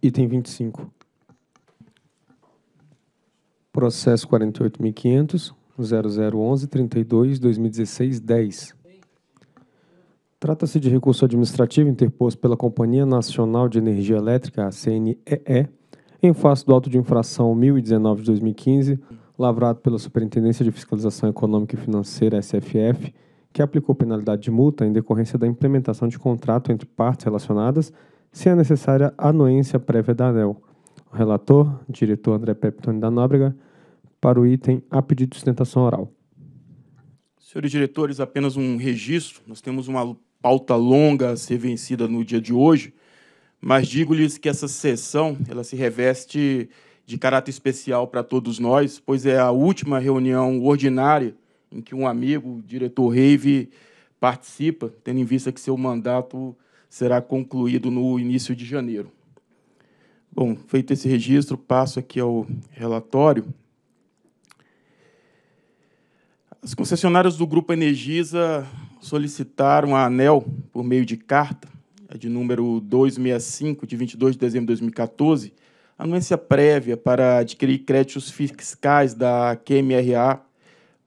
Item 25. Processo 48.500.0011.32.2016.10. Trata-se de recurso administrativo interposto pela Companhia Nacional de Energia Elétrica, a CNEE, em face do auto de infração 1019 de 2015, lavrado pela Superintendência de Fiscalização Econômica e Financeira, SFF, que aplicou penalidade de multa em decorrência da implementação de contrato entre partes relacionadas sem é a necessária anuência prévia da ANEL. O relator, diretor André Peptoni da Nóbrega, para o item a pedido de sustentação oral. Senhores diretores, apenas um registro. Nós temos uma pauta longa a ser vencida no dia de hoje, mas digo-lhes que essa sessão ela se reveste de caráter especial para todos nós, pois é a última reunião ordinária em que um amigo, o diretor Reive, participa, tendo em vista que seu mandato será concluído no início de janeiro. Bom, feito esse registro, passo aqui ao relatório. As concessionárias do Grupo Energisa solicitaram à ANEL, por meio de carta, de número 265, de 22 de dezembro de 2014, anuência prévia para adquirir créditos fiscais da QMRA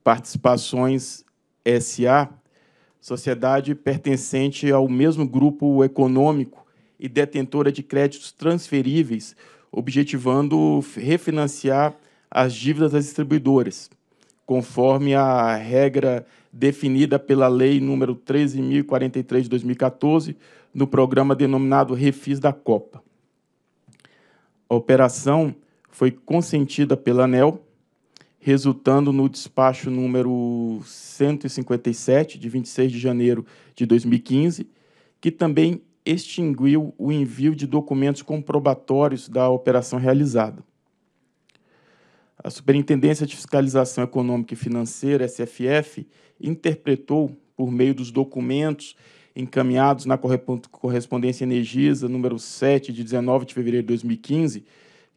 Participações SA sociedade pertencente ao mesmo grupo econômico e detentora de créditos transferíveis, objetivando refinanciar as dívidas das distribuidoras, conforme a regra definida pela Lei número 13.043 de 2014, no programa denominado Refis da Copa. A operação foi consentida pela ANEL resultando no despacho número 157, de 26 de janeiro de 2015, que também extinguiu o envio de documentos comprobatórios da operação realizada. A Superintendência de Fiscalização Econômica e Financeira, SFF, interpretou, por meio dos documentos encaminhados na correspondência Energisa número 7, de 19 de fevereiro de 2015,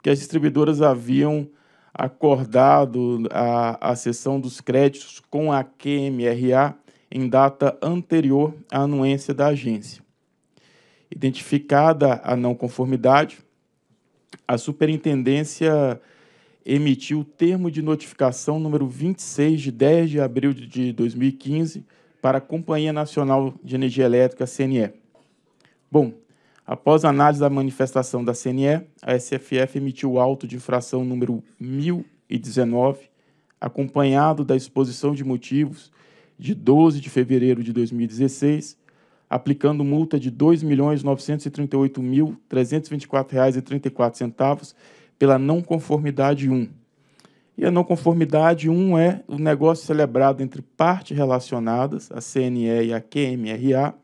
que as distribuidoras haviam acordado a, a cessão dos créditos com a QMRA em data anterior à anuência da agência. Identificada a não conformidade, a superintendência emitiu o termo de notificação número 26 de 10 de abril de 2015 para a Companhia Nacional de Energia Elétrica, CNE. Bom, Após a análise da manifestação da CNE, a SFF emitiu o auto de infração número 1019, acompanhado da exposição de motivos de 12 de fevereiro de 2016, aplicando multa de R$ 2.938.324,34 pela não conformidade 1. E a não conformidade 1 é o negócio celebrado entre partes relacionadas, a CNE e a QMRA,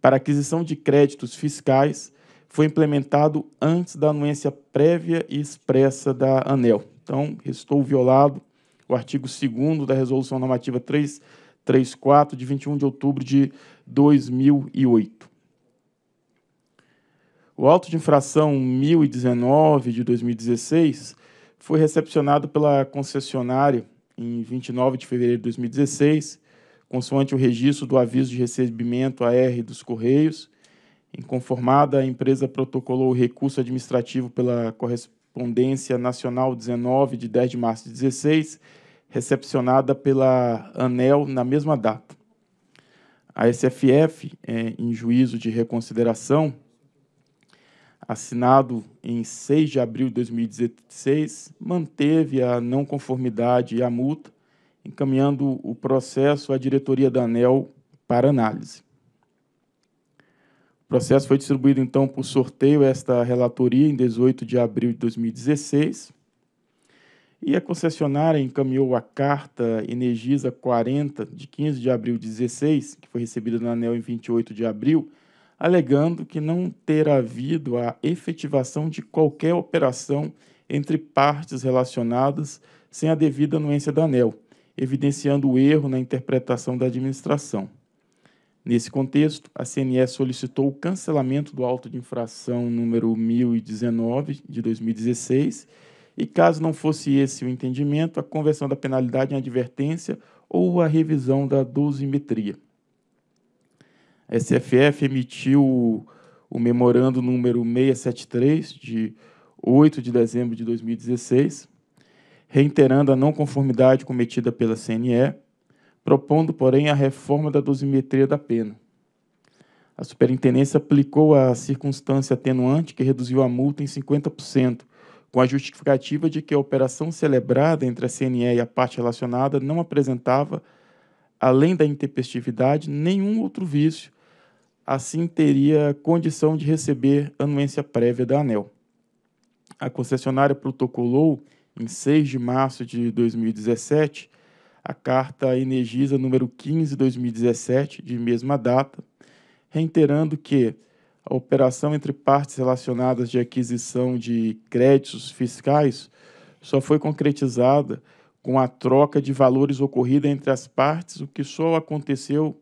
para aquisição de créditos fiscais foi implementado antes da anuência prévia e expressa da ANEL. Então, restou violado o artigo 2 da Resolução Normativa 334, de 21 de outubro de 2008. O auto de infração 1019 de 2016 foi recepcionado pela concessionária em 29 de fevereiro de 2016 consoante o registro do aviso de recebimento AR dos Correios. Inconformada, a empresa protocolou o recurso administrativo pela correspondência nacional 19 de 10 de março de 16, recepcionada pela ANEL na mesma data. A SFF, é, em juízo de reconsideração, assinado em 6 de abril de 2016, manteve a não conformidade e a multa, encaminhando o processo à diretoria da ANEL para análise. O processo foi distribuído, então, por sorteio esta relatoria em 18 de abril de 2016. E a concessionária encaminhou a carta Energisa 40, de 15 de abril de 2016, que foi recebida na ANEL em 28 de abril, alegando que não ter havido a efetivação de qualquer operação entre partes relacionadas sem a devida anuência da ANEL, evidenciando o erro na interpretação da administração. Nesse contexto, a CNE solicitou o cancelamento do auto de infração número 1019 de 2016 e, caso não fosse esse o entendimento, a conversão da penalidade em advertência ou a revisão da dosimetria. A SFF emitiu o memorando número 673 de 8 de dezembro de 2016, reiterando a não conformidade cometida pela CNE, propondo, porém, a reforma da dosimetria da pena. A superintendência aplicou a circunstância atenuante que reduziu a multa em 50%, com a justificativa de que a operação celebrada entre a CNE e a parte relacionada não apresentava, além da intempestividade, nenhum outro vício, assim teria condição de receber anuência prévia da ANEL. A concessionária protocolou em 6 de março de 2017, a Carta Energisa número 15/2017, de mesma data, reiterando que a operação entre partes relacionadas de aquisição de créditos fiscais só foi concretizada com a troca de valores ocorrida entre as partes, o que só aconteceu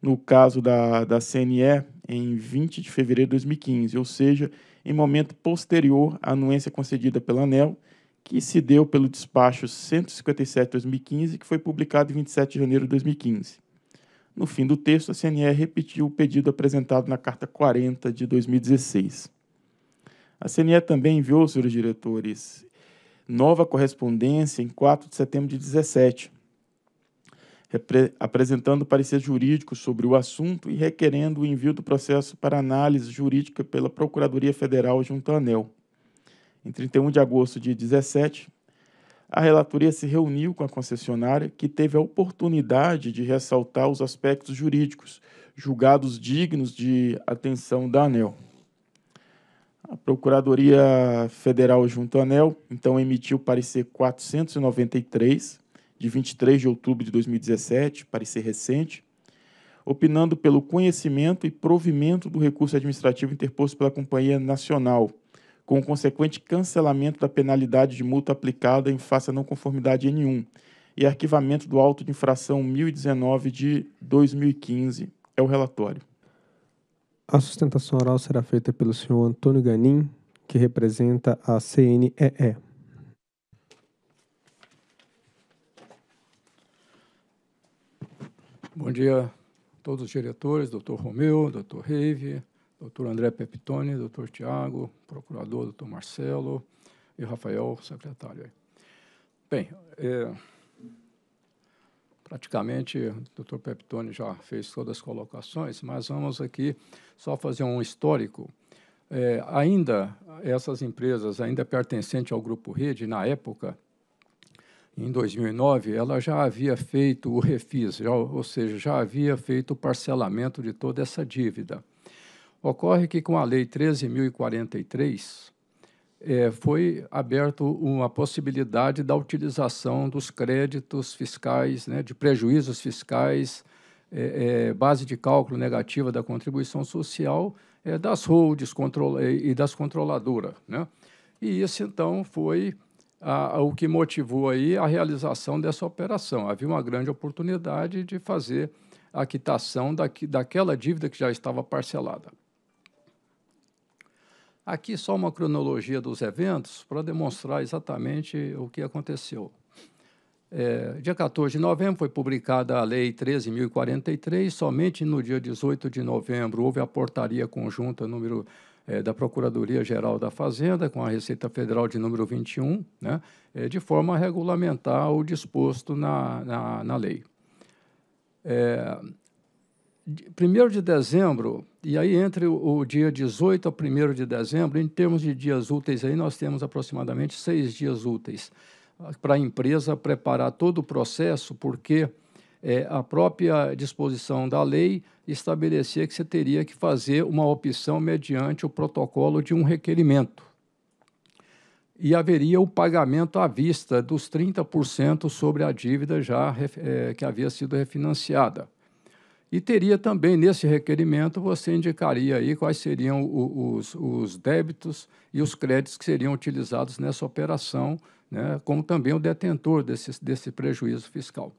no caso da, da CNE em 20 de fevereiro de 2015, ou seja, em momento posterior à anuência concedida pela ANEL que se deu pelo despacho 157-2015, que foi publicado em 27 de janeiro de 2015. No fim do texto, a CNE repetiu o pedido apresentado na Carta 40 de 2016. A CNE também enviou, senhores diretores, nova correspondência em 4 de setembro de 17, apresentando parecer jurídico sobre o assunto e requerendo o envio do processo para análise jurídica pela Procuradoria Federal junto à ANEL em 31 de agosto de 17, a relatoria se reuniu com a concessionária, que teve a oportunidade de ressaltar os aspectos jurídicos julgados dignos de atenção da ANEL. A Procuradoria Federal junto à ANEL, então, emitiu parecer 493, de 23 de outubro de 2017, parecer recente, opinando pelo conhecimento e provimento do recurso administrativo interposto pela Companhia Nacional com o consequente cancelamento da penalidade de multa aplicada em face à não conformidade N1 e arquivamento do auto de infração 1019 de 2015. É o relatório. A sustentação oral será feita pelo senhor Antônio Ganin, que representa a CNEE. Bom dia a todos os diretores, doutor Romeu, doutor Reive, doutor André Pepitone, doutor Tiago, procurador, doutor Marcelo e Rafael, secretário. Bem, é, praticamente o doutor Pepitone já fez todas as colocações, mas vamos aqui só fazer um histórico. É, ainda essas empresas, ainda pertencentes ao Grupo Rede, na época, em 2009, ela já havia feito o refis, já, ou seja, já havia feito o parcelamento de toda essa dívida. Ocorre que com a Lei 13.043 é, foi aberto uma possibilidade da utilização dos créditos fiscais, né, de prejuízos fiscais, é, é, base de cálculo negativa da contribuição social é, das holds é, e das controladoras. Né? E isso, então, foi a, a, o que motivou aí a realização dessa operação. Havia uma grande oportunidade de fazer a quitação daqui, daquela dívida que já estava parcelada. Aqui só uma cronologia dos eventos para demonstrar exatamente o que aconteceu. É, dia 14 de novembro foi publicada a Lei 13.043. Somente no dia 18 de novembro houve a portaria conjunta número é, da Procuradoria-Geral da Fazenda com a Receita Federal de número 21, né, é, de forma a regulamentar o disposto na, na, na lei. É, 1 de dezembro, e aí entre o, o dia 18 ao 1 de dezembro, em termos de dias úteis, aí nós temos aproximadamente seis dias úteis ah, para a empresa preparar todo o processo, porque é, a própria disposição da lei estabelecia que você teria que fazer uma opção mediante o protocolo de um requerimento. E haveria o pagamento à vista dos 30% sobre a dívida já é, que havia sido refinanciada. E teria também, nesse requerimento, você indicaria aí quais seriam os, os débitos e os créditos que seriam utilizados nessa operação, né, como também o detentor desse, desse prejuízo fiscal.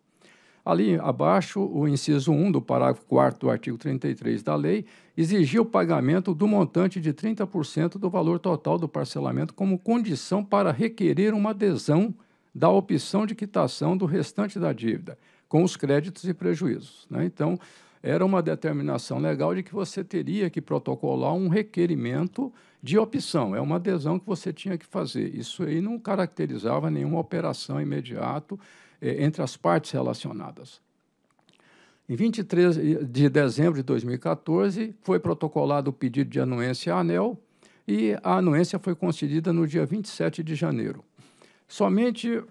Ali abaixo, o inciso 1 do parágrafo 4 do artigo 33 da lei exigia o pagamento do montante de 30% do valor total do parcelamento como condição para requerer uma adesão da opção de quitação do restante da dívida, com os créditos e prejuízos. Né? Então, era uma determinação legal de que você teria que protocolar um requerimento de opção, é uma adesão que você tinha que fazer. Isso aí não caracterizava nenhuma operação imediata eh, entre as partes relacionadas. Em 23 de dezembro de 2014, foi protocolado o pedido de anuência à ANEL e a anuência foi concedida no dia 27 de janeiro. Somente.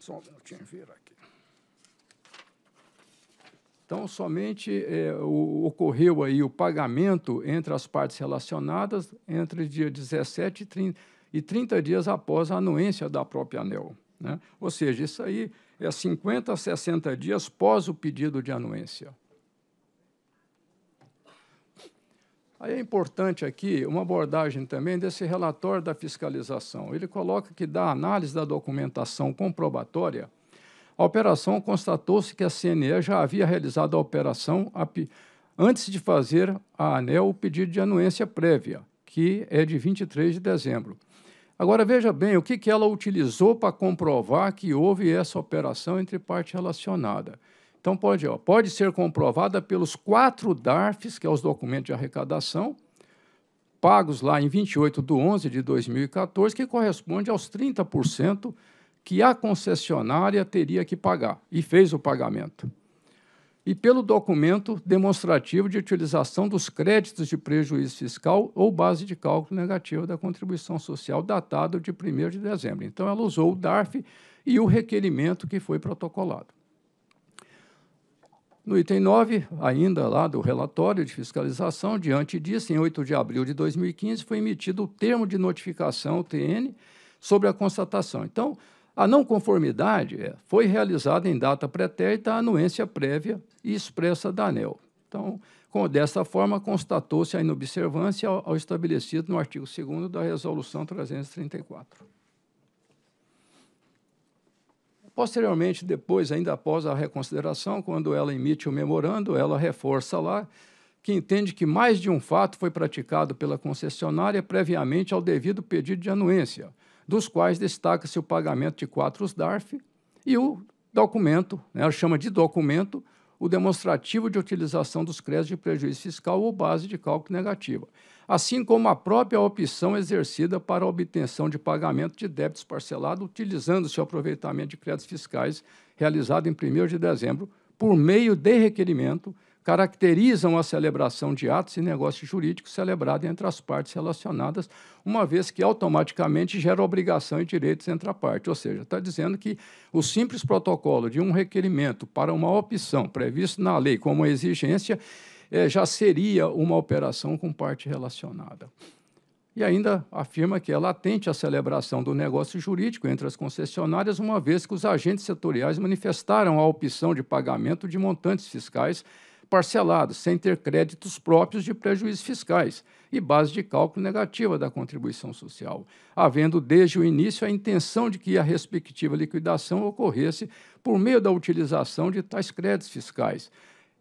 Só um minutinho, vira aqui. Então, somente é, o, ocorreu aí o pagamento entre as partes relacionadas entre dia 17 e 30, e 30 dias após a anuência da própria ANEL. Né? Ou seja, isso aí é 50 a 60 dias após o pedido de anuência. Aí é importante aqui uma abordagem também desse relatório da fiscalização. Ele coloca que da análise da documentação comprobatória, a operação constatou-se que a CNE já havia realizado a operação antes de fazer à ANEL o pedido de anuência prévia, que é de 23 de dezembro. Agora veja bem o que, ela utilizou para comprovar que houve essa operação entre parte relacionada. Então pode, ó, pode ser comprovada pelos quatro DARFs, que é os documentos de arrecadação, pagos lá em 28 de 11 de 2014, que corresponde aos 30% que a concessionária teria que pagar e fez o pagamento. E pelo documento demonstrativo de utilização dos créditos de prejuízo fiscal ou base de cálculo negativo da contribuição social datado de 1 de dezembro. Então, ela usou o DARF e o requerimento que foi protocolado. No item 9, ainda lá do relatório de fiscalização, diante disso, em 8 de abril de 2015, foi emitido o termo de notificação, TN, sobre a constatação. Então, a não conformidade é, foi realizada em data pretérita a anuência prévia e expressa da ANEL. Então, com, dessa forma, constatou-se a inobservância ao, ao estabelecido no artigo 2 da Resolução 334. Posteriormente, depois, ainda após a reconsideração, quando ela emite o memorando, ela reforça lá que entende que mais de um fato foi praticado pela concessionária previamente ao devido pedido de anuência, dos quais destaca-se o pagamento de quatro DARF e o documento, né, ela chama de documento, o demonstrativo de utilização dos créditos de prejuízo fiscal ou base de cálculo negativa, assim como a própria opção exercida para a obtenção de pagamento de débitos parcelados utilizando-se o aproveitamento de créditos fiscais realizado em 1 de dezembro por meio de requerimento caracterizam a celebração de atos e negócios jurídicos celebrados entre as partes relacionadas, uma vez que automaticamente gera obrigação e direitos entre a parte. Ou seja, está dizendo que o simples protocolo de um requerimento para uma opção previsto na lei como exigência é, já seria uma operação com parte relacionada. E ainda afirma que é latente a celebração do negócio jurídico entre as concessionárias, uma vez que os agentes setoriais manifestaram a opção de pagamento de montantes fiscais parcelado, sem ter créditos próprios de prejuízos fiscais e base de cálculo negativa da contribuição social, havendo desde o início a intenção de que a respectiva liquidação ocorresse por meio da utilização de tais créditos fiscais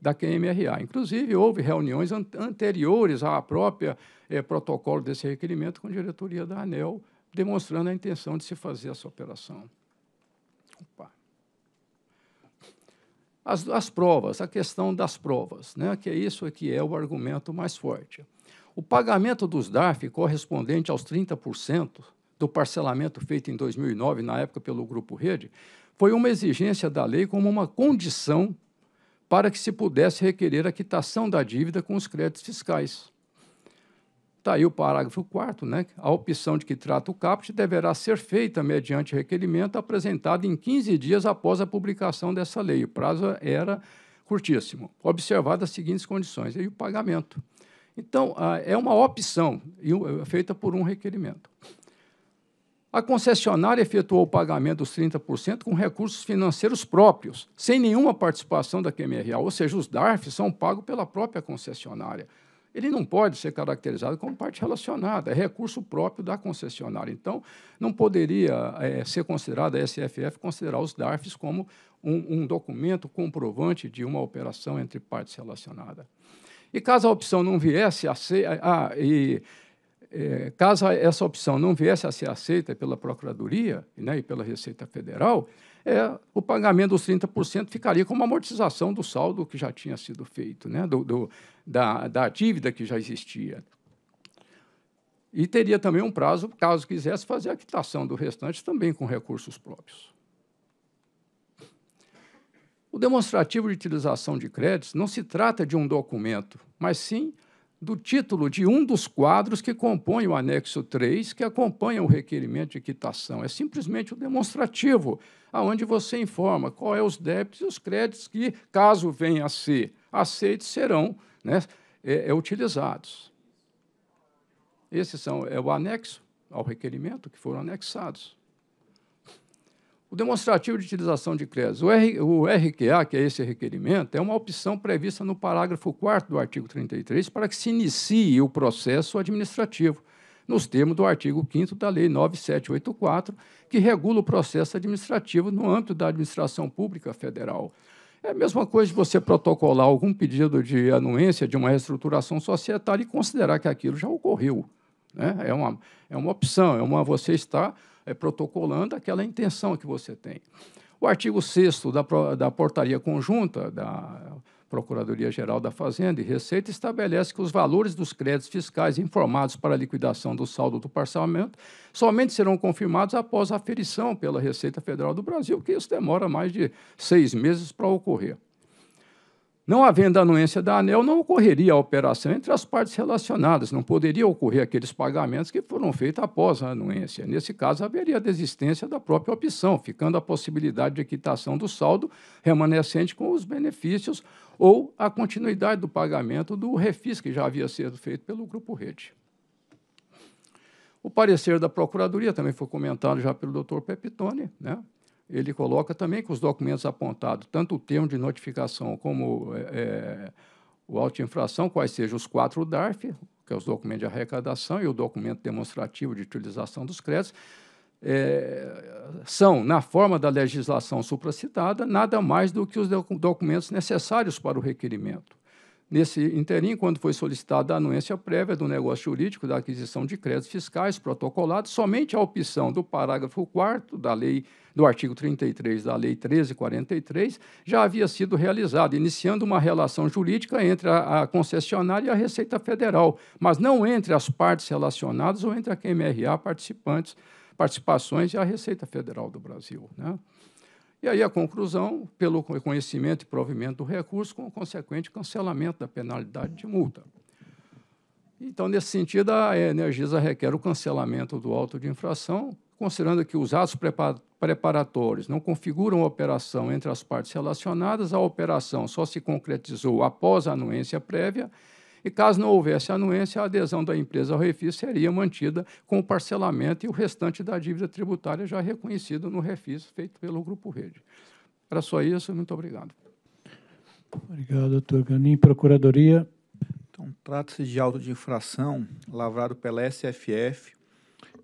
da QMRA. Inclusive, houve reuniões anteriores à própria eh, protocolo desse requerimento com a diretoria da ANEL, demonstrando a intenção de se fazer essa operação. Opa. As, as provas, a questão das provas, né? que é isso que é o argumento mais forte. O pagamento dos DARF correspondente aos 30% do parcelamento feito em 2009, na época pelo Grupo Rede, foi uma exigência da lei como uma condição para que se pudesse requerer a quitação da dívida com os créditos fiscais. Está aí o parágrafo 4 né? A opção de que trata o caput deverá ser feita mediante requerimento apresentado em 15 dias após a publicação dessa lei. O prazo era curtíssimo, observadas as seguintes condições. E o pagamento. Então, ah, é uma opção é feita por um requerimento. A concessionária efetuou o pagamento dos 30% com recursos financeiros próprios, sem nenhuma participação da QMRA, ou seja, os DARFs são pagos pela própria concessionária ele não pode ser caracterizado como parte relacionada, é recurso próprio da concessionária. Então, não poderia é, ser considerada a SFF considerar os DARFs como um, um, documento comprovante de uma operação entre partes relacionadas. E caso a opção não viesse a ser. Ah, e, é, caso essa opção não viesse a ser aceita pela Procuradoria né, e pela Receita Federal, é, o pagamento dos 30% ficaria como amortização do saldo que já tinha sido feito, né? do, do da, da dívida que já existia. E teria também um prazo, caso quisesse, fazer a quitação do restante também com recursos próprios. O demonstrativo de utilização de créditos não se trata de um documento, mas sim do título de um dos quadros que compõe o anexo 3, que acompanha o requerimento de quitação. É simplesmente o demonstrativo, aonde você informa qual é os débitos e os créditos que, caso venha a ser aceitos, serão né, é, é, utilizados. Esse são, é o anexo ao requerimento que foram anexados. O demonstrativo de utilização de créditos, o, RQA, que é esse requerimento, é uma opção prevista no parágrafo 4 do artigo 33 para que se inicie o processo administrativo, nos termos do artigo 5 da Lei 9784, que regula o processo administrativo no âmbito da administração pública federal. É a mesma coisa de você protocolar algum pedido de anuência de uma reestruturação societária e considerar que aquilo já ocorreu. Né? É, uma, é uma opção, é uma você está é, protocolando aquela intenção que você tem. O artigo 6 da, da portaria conjunta da Procuradoria-Geral da Fazenda e Receita estabelece que os valores dos créditos fiscais informados para a liquidação do saldo do parcelamento somente serão confirmados após a aferição pela Receita Federal do Brasil, que isso demora mais de seis meses para ocorrer. Não havendo anuência da ANEL, não ocorreria a operação entre as partes relacionadas, não poderia ocorrer aqueles pagamentos que foram feitos após a anuência. Nesse caso, haveria a desistência da própria opção, ficando a possibilidade de quitação do saldo remanescente com os benefícios ou a continuidade do pagamento do refis que já havia sido feito pelo Grupo Rede. O parecer da Procuradoria também foi comentado já pelo doutor Pepitone, né? ele coloca também que os documentos apontados, tanto o termo de notificação como é, o auto de infração, quais sejam os quatro DARF, que é os documentos de arrecadação e o documento demonstrativo de utilização dos créditos, é, são, na forma da legislação supracitada, nada mais do que os documentos necessários para o requerimento. Nesse interim, quando foi solicitada a anuência prévia do negócio jurídico da aquisição de créditos fiscais protocolados, somente a opção do parágrafo 4 da lei do artigo 33 da lei 1343 já havia sido realizada, iniciando uma relação jurídica entre a, a concessionária e a Receita Federal, mas não entre as partes relacionadas ou entre a QMRA participantes, participações e a Receita Federal do Brasil, né? E aí a conclusão, pelo reconhecimento e provimento do recurso, com o consequente cancelamento da penalidade de multa. Então, nesse sentido, a Energisa requer o cancelamento do auto de infração, considerando que os atos preparatórios não configuram operação entre as partes relacionadas, a operação só se concretizou após a anuência prévia e caso não houvesse anuência, a adesão da empresa ao refis seria mantida com o parcelamento e o restante da dívida tributária já reconhecido no refis feito pelo Grupo Rede. Era só isso, muito obrigado. Obrigado, doutor Ganim. Procuradoria. Então, trata-se de auto de infração lavrado pela SFF,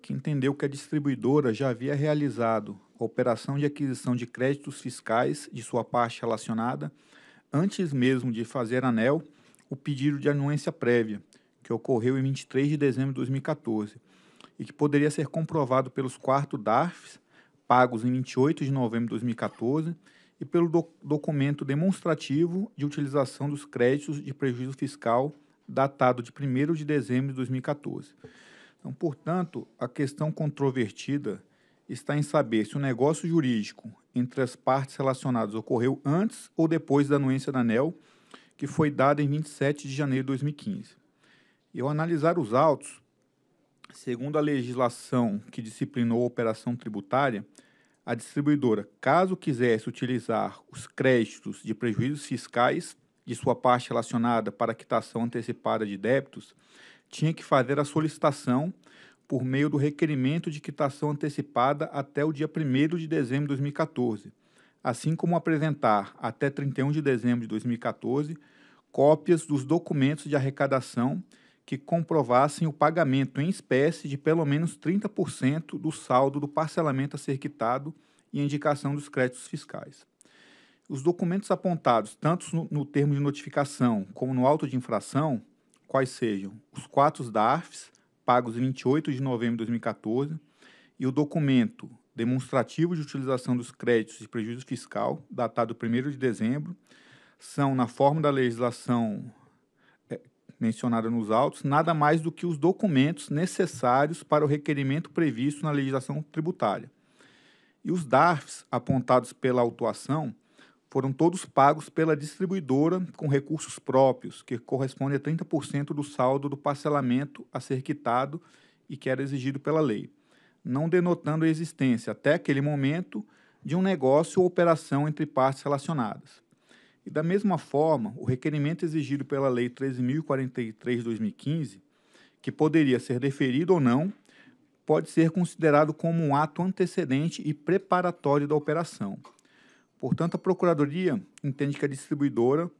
que entendeu que a distribuidora já havia realizado a operação de aquisição de créditos fiscais de sua parte relacionada antes mesmo de fazer anel o pedido de anuência prévia, que ocorreu em 23 de dezembro de 2014 e que poderia ser comprovado pelos quarto DARFs, pagos em 28 de novembro de 2014, e pelo doc documento demonstrativo de utilização dos créditos de prejuízo fiscal datado de 1 de dezembro de 2014. Então, portanto, a questão controvertida está em saber se o negócio jurídico entre as partes relacionadas ocorreu antes ou depois da anuência da ANEL que foi dada em 27 de janeiro de 2015. E ao analisar os autos, segundo a legislação que disciplinou a operação tributária, a distribuidora, caso quisesse utilizar os créditos de prejuízos fiscais de sua parte relacionada para a quitação antecipada de débitos, tinha que fazer a solicitação por meio do requerimento de quitação antecipada até o dia 1 de dezembro de 2014, assim como apresentar, até 31 de dezembro de 2014, cópias dos documentos de arrecadação que comprovassem o pagamento em espécie de pelo menos 30% do saldo do parcelamento a ser quitado e indicação dos créditos fiscais. Os documentos apontados tanto no, no termo de notificação como no auto de infração, quais sejam os quatro DARFs, pagos em 28 de novembro de 2014, e o documento demonstrativo de utilização dos créditos de prejuízo fiscal, datado 1 de dezembro, são, na forma da legislação é, mencionada nos autos, nada mais do que os documentos necessários para o requerimento previsto na legislação tributária. E os DARFs apontados pela autuação foram todos pagos pela distribuidora com recursos próprios, que corresponde a 30% do saldo do parcelamento a ser quitado e que era exigido pela lei não denotando a existência, até aquele momento, de um negócio ou operação entre partes relacionadas. E da mesma forma, o requerimento exigido pela Lei 13.043/2015, que poderia ser deferido ou não, pode ser considerado como um ato antecedente e preparatório da operação. Portanto, a Procuradoria entende que a distribuidora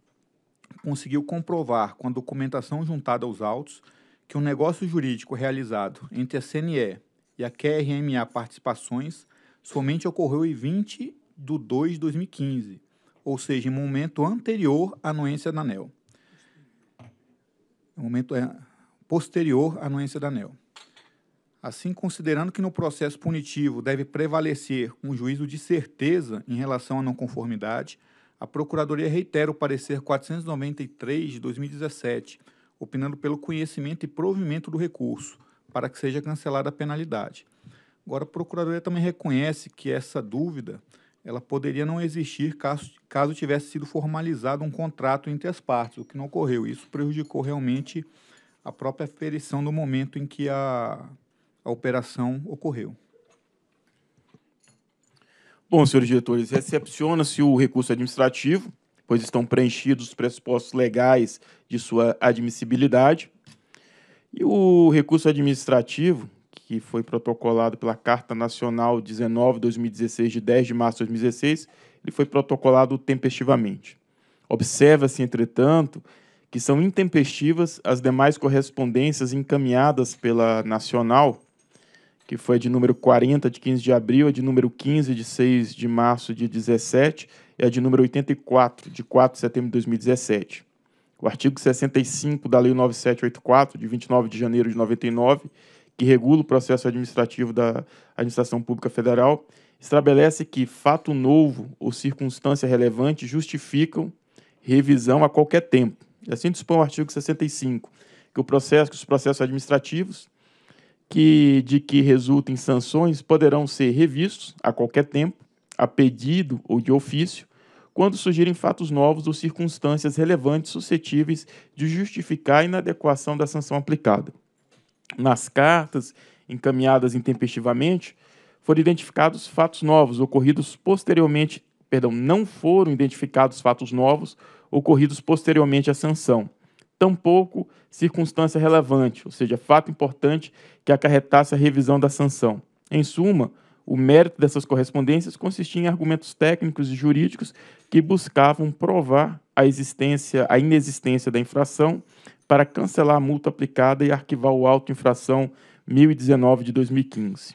conseguiu comprovar com a documentação juntada aos autos que o um negócio jurídico realizado entre a CNE e a QRMA Participações somente ocorreu em 20 de 2 de 2015, ou seja, em momento anterior à anuência da ANEL. O momento é posterior à anuência da ANEL. Assim, considerando que no processo punitivo deve prevalecer um juízo de certeza em relação à não conformidade, a Procuradoria reitera o parecer 493 de 2017, opinando pelo conhecimento e provimento do recurso, para que seja cancelada a penalidade. Agora, a Procuradoria também reconhece que essa dúvida ela poderia não existir caso, caso tivesse sido formalizado um contrato entre as partes, o que não ocorreu. Isso prejudicou realmente a própria ferição do momento em que a, a operação ocorreu. Bom, senhores diretores, recepciona-se o recurso administrativo, pois estão preenchidos os pressupostos legais de sua admissibilidade. E o recurso administrativo, que foi protocolado pela Carta Nacional 19-2016, de 10 de março de 2016, ele foi protocolado tempestivamente. Observa-se, entretanto, que são intempestivas as demais correspondências encaminhadas pela Nacional, que foi de número 40 de 15 de abril, a de número 15 de 6 de março de 17 e a de número 84 de 4 de setembro de 2017 o artigo 65 da Lei 9784, de 29 de janeiro de 99, que regula o processo administrativo da Administração Pública Federal, estabelece que fato novo ou circunstância relevante justificam revisão a qualquer tempo. Assim dispõe o artigo 65, que o processo, que os processos administrativos que de que resultem sanções poderão ser revistos a qualquer tempo, a pedido ou de ofício, quando surgirem fatos novos ou circunstâncias relevantes suscetíveis de justificar a inadequação da sanção aplicada. Nas cartas encaminhadas intempestivamente, foram identificados fatos novos ocorridos posteriormente, perdão, não foram identificados fatos novos ocorridos posteriormente à sanção. Tampouco circunstância relevante, ou seja, fato importante que acarretasse a revisão da sanção. Em suma, o mérito dessas correspondências consistia em argumentos técnicos e jurídicos que buscavam provar a existência, a inexistência da infração para cancelar a multa aplicada e arquivar o auto infração 1019 de 2015.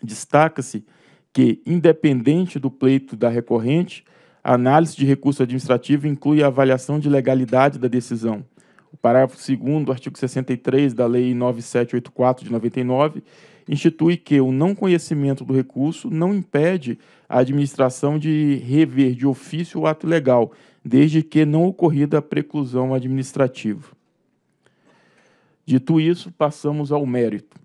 Destaca-se que, independente do pleito da recorrente, a análise de recurso administrativo inclui a avaliação de legalidade da decisão. O parágrafo 2 do artigo 63 da Lei 9784 de 99 institui que o não conhecimento do recurso não impede a administração de rever de ofício o ato legal, desde que não ocorrida a preclusão administrativa. Dito isso, passamos ao mérito.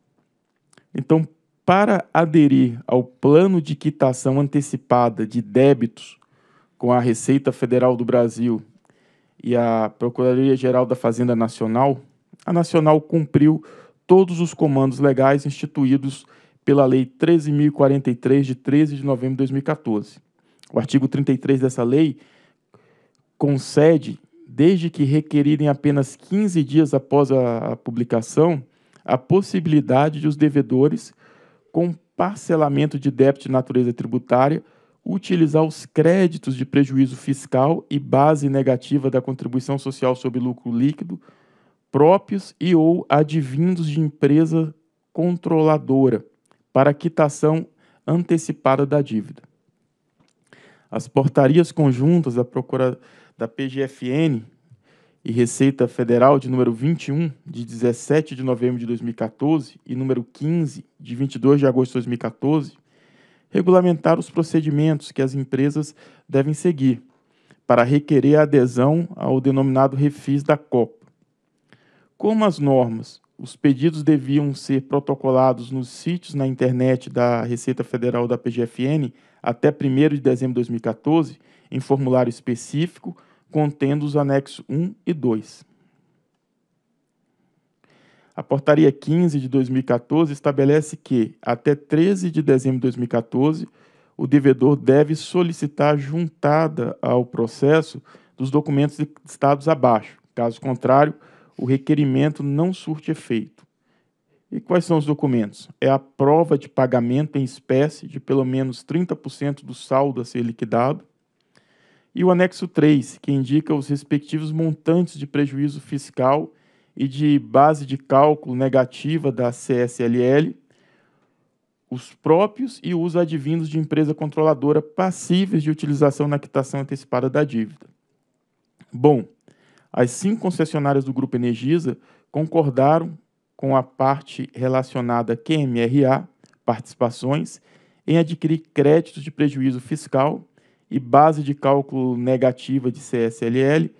Então, para aderir ao plano de quitação antecipada de débitos com a Receita Federal do Brasil e a Procuradoria Geral da Fazenda Nacional, a Nacional cumpriu todos os comandos legais instituídos pela Lei 13.043, de 13 de novembro de 2014. O artigo 33 dessa lei concede, desde que requerirem apenas 15 dias após a publicação, a possibilidade de os devedores, com parcelamento de débito de natureza tributária, utilizar os créditos de prejuízo fiscal e base negativa da contribuição social sobre lucro líquido próprios e ou advindos de empresa controladora para quitação antecipada da dívida. As portarias conjuntas da procura da PGFN e Receita Federal de número 21 de 17 de novembro de 2014 e número 15 de 22 de agosto de 2014 regulamentaram os procedimentos que as empresas devem seguir para requerer a adesão ao denominado refis da COP como as normas, os pedidos deviam ser protocolados nos sítios na internet da Receita Federal da PGFN até 1 de dezembro de 2014, em formulário específico, contendo os anexos 1 e 2. A Portaria 15 de 2014 estabelece que, até 13 de dezembro de 2014, o devedor deve solicitar juntada ao processo dos documentos listados abaixo. Caso contrário, o requerimento não surte efeito. E quais são os documentos? É a prova de pagamento em espécie de pelo menos 30% do saldo a ser liquidado e o anexo 3, que indica os respectivos montantes de prejuízo fiscal e de base de cálculo negativa da CSLL, os próprios e os advindos de empresa controladora passíveis de utilização na quitação antecipada da dívida. Bom, as cinco concessionárias do Grupo Energisa concordaram com a parte relacionada à QMRA, participações, em adquirir créditos de prejuízo fiscal e base de cálculo negativa de CSLL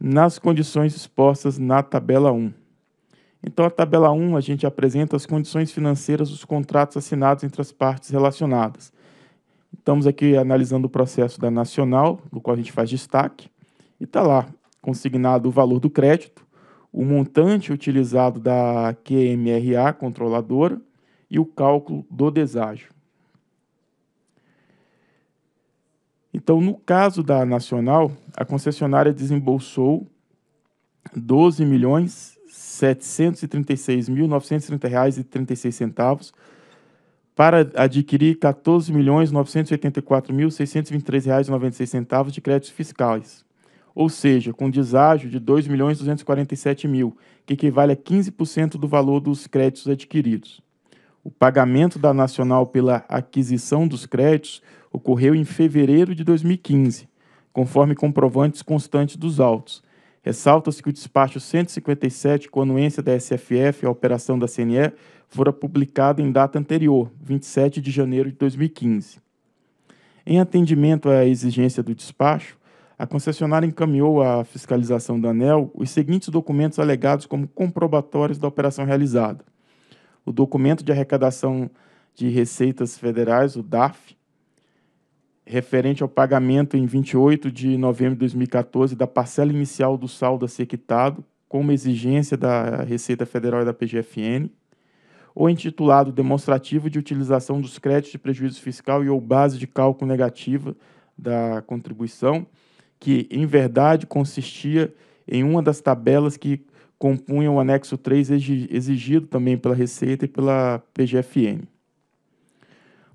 nas condições expostas na tabela 1. Então, a tabela 1 a gente apresenta as condições financeiras dos contratos assinados entre as partes relacionadas. Estamos aqui analisando o processo da Nacional, do qual a gente faz destaque, e está lá consignado o valor do crédito, o montante utilizado da QMRA controladora e o cálculo do deságio. Então, no caso da Nacional, a concessionária desembolsou R$ 12.736.930,36 para adquirir R$ 14.984.623,96 de créditos fiscais ou seja, com deságio de R$ milhões mil, que equivale a 15% do valor dos créditos adquiridos. O pagamento da Nacional pela aquisição dos créditos ocorreu em fevereiro de 2015, conforme comprovantes constantes dos autos. Ressalta-se que o despacho 157, com anuência da SFF e a operação da CNE, fora publicado em data anterior, 27 de janeiro de 2015. Em atendimento à exigência do despacho, a concessionária encaminhou à fiscalização da ANEL os seguintes documentos alegados como comprobatórios da operação realizada: o documento de arrecadação de receitas federais, o DARF, referente ao pagamento em 28 de novembro de 2014 da parcela inicial do saldo a ser quitado, como exigência da Receita Federal e da PGFN, ou intitulado Demonstrativo de Utilização dos Créditos de Prejuízo Fiscal e ou Base de Cálculo Negativa da Contribuição, que, em verdade, consistia em uma das tabelas que compunham o anexo 3 exigido também pela Receita e pela PGFN.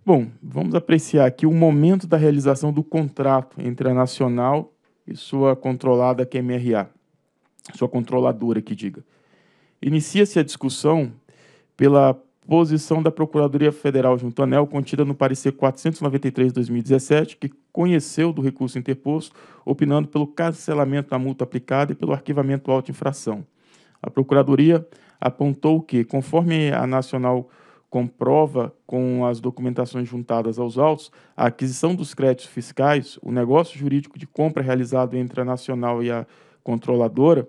Bom, vamos apreciar aqui o momento da realização do contrato entre a Nacional e sua controlada QMRA, é sua controladora que diga. Inicia-se a discussão pela posição da Procuradoria Federal junto à ANEL, contida no parecer 493 de 2017, que conheceu do recurso interposto, opinando pelo cancelamento da multa aplicada e pelo arquivamento auto infração. A Procuradoria apontou que, conforme a Nacional comprova com as documentações juntadas aos autos, a aquisição dos créditos fiscais, o negócio jurídico de compra realizado entre a Nacional e a controladora,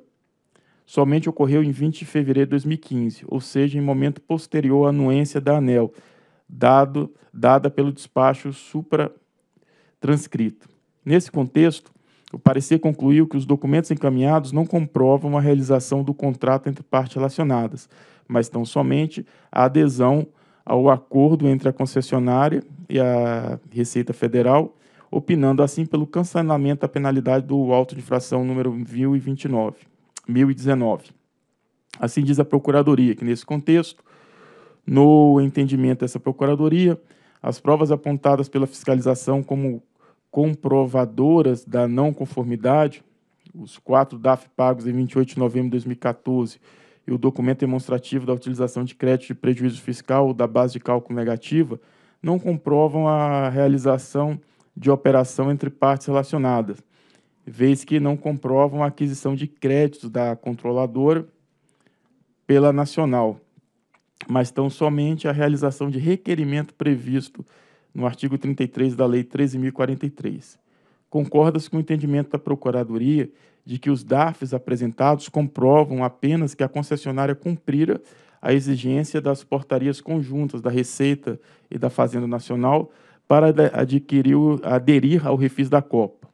somente ocorreu em 20 de fevereiro de 2015, ou seja, em momento posterior à anuência da ANEL, dado, dada pelo despacho supra transcrito. Nesse contexto, o parecer concluiu que os documentos encaminhados não comprovam a realização do contrato entre partes relacionadas, mas tão somente a adesão ao acordo entre a concessionária e a Receita Federal, opinando assim pelo cancelamento da penalidade do auto de infração número 1029. 2019. Assim diz a Procuradoria, que nesse contexto, no entendimento dessa Procuradoria, as provas apontadas pela fiscalização como comprovadoras da não conformidade, os quatro DAF pagos em 28 de novembro de 2014 e o documento demonstrativo da utilização de crédito de prejuízo fiscal da base de cálculo negativa, não comprovam a realização de operação entre partes relacionadas, vez que não comprovam a aquisição de créditos da controladora pela nacional, mas tão somente a realização de requerimento previsto no artigo 33 da Lei 13.043. Concorda-se com o entendimento da Procuradoria de que os DARFs apresentados comprovam apenas que a concessionária cumprira a exigência das portarias conjuntas da Receita e da Fazenda Nacional para adquirir, aderir ao refis da Copa.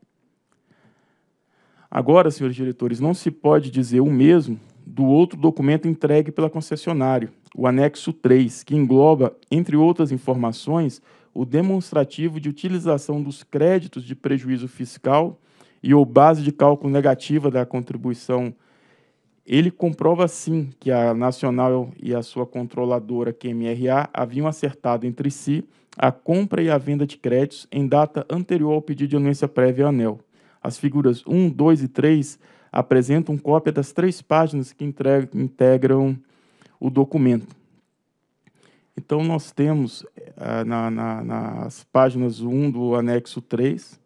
Agora, senhores diretores, não se pode dizer o mesmo do outro documento entregue pela concessionária, o anexo 3, que engloba, entre outras informações, o demonstrativo de utilização dos créditos de prejuízo fiscal e ou base de cálculo negativa da contribuição. Ele comprova, sim, que a Nacional e a sua controladora QMRA haviam acertado entre si a compra e a venda de créditos em data anterior ao pedido de anuência prévia ANEL. As figuras 1, 2 e 3 apresentam cópia das três páginas que integram o documento. Então, nós temos eh, na, na, nas páginas 1 do anexo 3,